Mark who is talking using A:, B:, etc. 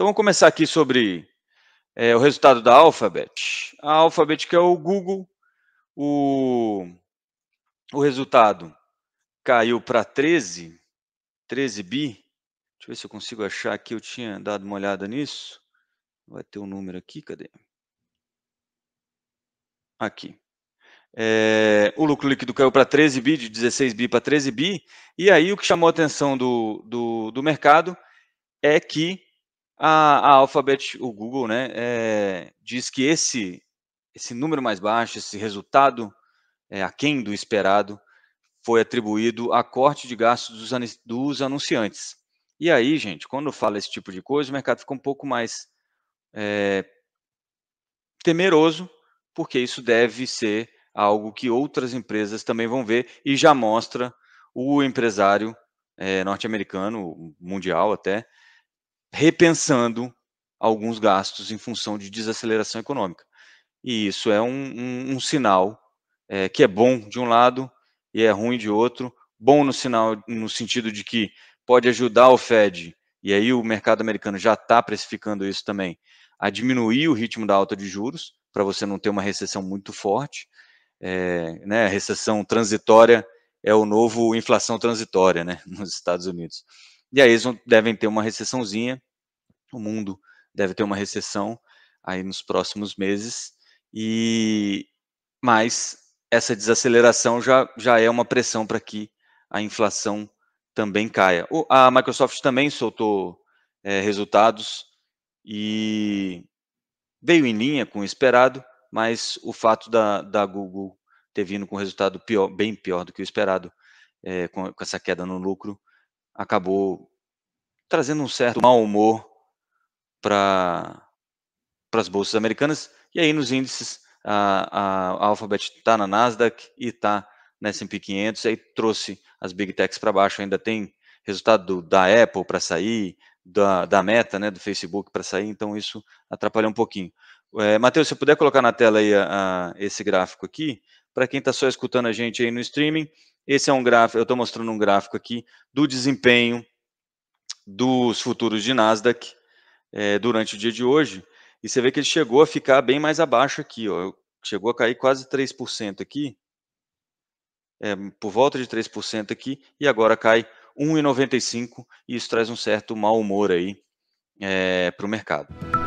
A: Então vamos começar aqui sobre é, o resultado da Alphabet. A Alphabet que é o Google, o, o resultado caiu para 13, 13 bi. Deixa eu ver se eu consigo achar aqui, eu tinha dado uma olhada nisso. Vai ter um número aqui, cadê? Aqui. É, o lucro líquido caiu para 13 bi, de 16 bi para 13 bi. E aí o que chamou a atenção do, do, do mercado é que a, a Alphabet, o Google, né, é, diz que esse, esse número mais baixo, esse resultado é, aquém do esperado, foi atribuído a corte de gastos dos, dos anunciantes. E aí, gente, quando fala esse tipo de coisa, o mercado fica um pouco mais é, temeroso, porque isso deve ser algo que outras empresas também vão ver e já mostra o empresário é, norte-americano, mundial até, repensando alguns gastos em função de desaceleração econômica. E isso é um, um, um sinal é, que é bom de um lado e é ruim de outro. Bom no sinal, no sentido de que pode ajudar o Fed, e aí o mercado americano já está precificando isso também, a diminuir o ritmo da alta de juros, para você não ter uma recessão muito forte. É, né, a recessão transitória é o novo inflação transitória né, nos Estados Unidos. E aí eles devem ter uma recessãozinha, o mundo deve ter uma recessão aí nos próximos meses, e mas essa desaceleração já, já é uma pressão para que a inflação também caia. A Microsoft também soltou é, resultados e veio em linha com o esperado, mas o fato da, da Google ter vindo com resultado pior, bem pior do que o esperado, é, com, com essa queda no lucro, acabou trazendo um certo mau humor para as bolsas americanas. E aí nos índices, a, a Alphabet está na Nasdaq e está na S&P 500, aí trouxe as Big Techs para baixo, ainda tem resultado do, da Apple para sair, da, da, Meta, né, do Facebook para sair, então isso atrapalhou um pouquinho. É, Matheus, se eu puder colocar na tela aí a, a, esse gráfico aqui, para quem está só escutando a gente aí no streaming, esse é um gráfico, eu estou mostrando um gráfico aqui do desempenho dos futuros de Nasdaq é, durante o dia de hoje. E você vê que ele chegou a ficar bem mais abaixo aqui, ó. Chegou a cair quase 3% aqui, é, por volta de 3% aqui, e agora cai 1,95%, e isso traz um certo mau humor aí é, para o mercado.